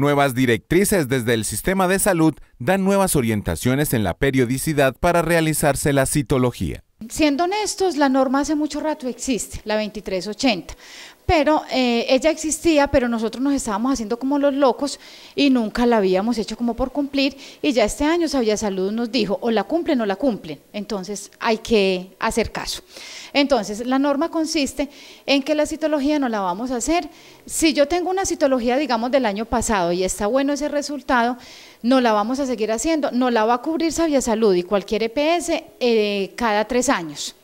Nuevas directrices desde el sistema de salud dan nuevas orientaciones en la periodicidad para realizarse la citología. Siendo honestos, la norma hace mucho rato existe, la 2380, pero eh, ella existía, pero nosotros nos estábamos haciendo como los locos y nunca la habíamos hecho como por cumplir y ya este año Sabía Salud nos dijo, o la cumplen o la cumplen, entonces hay que hacer caso. Entonces, la norma consiste en que la citología no la vamos a hacer. Si yo tengo una citología, digamos, del año pasado y está bueno ese resultado, no la vamos a seguir haciendo, no la va a cubrir Sabia Salud y cualquier EPS eh, cada tres años.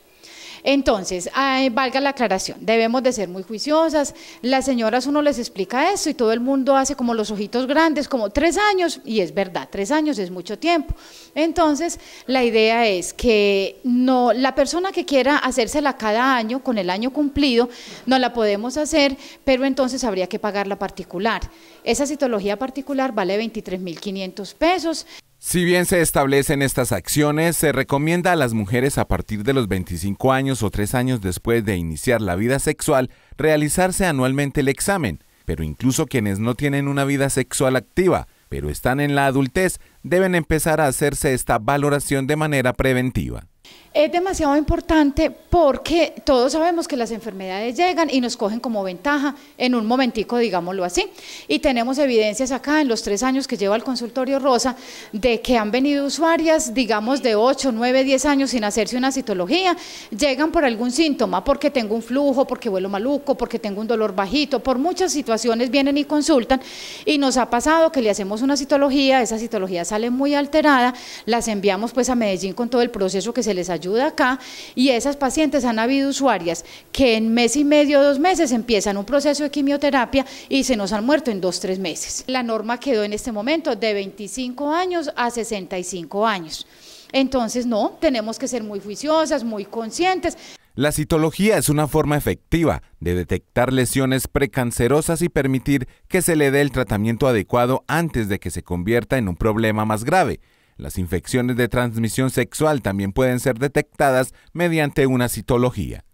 Entonces, valga la aclaración, debemos de ser muy juiciosas, las señoras uno les explica eso y todo el mundo hace como los ojitos grandes, como tres años, y es verdad, tres años es mucho tiempo. Entonces, la idea es que no, la persona que quiera hacérsela cada año, con el año cumplido, no la podemos hacer, pero entonces habría que pagarla particular. Esa citología particular vale 23.500 pesos. Si bien se establecen estas acciones, se recomienda a las mujeres a partir de los 25 años o 3 años después de iniciar la vida sexual realizarse anualmente el examen, pero incluso quienes no tienen una vida sexual activa, pero están en la adultez, deben empezar a hacerse esta valoración de manera preventiva es demasiado importante porque todos sabemos que las enfermedades llegan y nos cogen como ventaja en un momentico, digámoslo así. Y tenemos evidencias acá en los tres años que lleva el consultorio Rosa de que han venido usuarias, digamos, de 8, 9, 10 años sin hacerse una citología, llegan por algún síntoma, porque tengo un flujo, porque vuelo maluco, porque tengo un dolor bajito, por muchas situaciones vienen y consultan y nos ha pasado que le hacemos una citología, esa citología sale muy alterada, las enviamos pues a Medellín con todo el proceso que se les ayuda acá y esas pacientes han habido usuarias que en mes y medio, dos meses empiezan un proceso de quimioterapia y se nos han muerto en dos, tres meses. La norma quedó en este momento de 25 años a 65 años. Entonces no, tenemos que ser muy juiciosas, muy conscientes. La citología es una forma efectiva de detectar lesiones precancerosas y permitir que se le dé el tratamiento adecuado antes de que se convierta en un problema más grave. Las infecciones de transmisión sexual también pueden ser detectadas mediante una citología.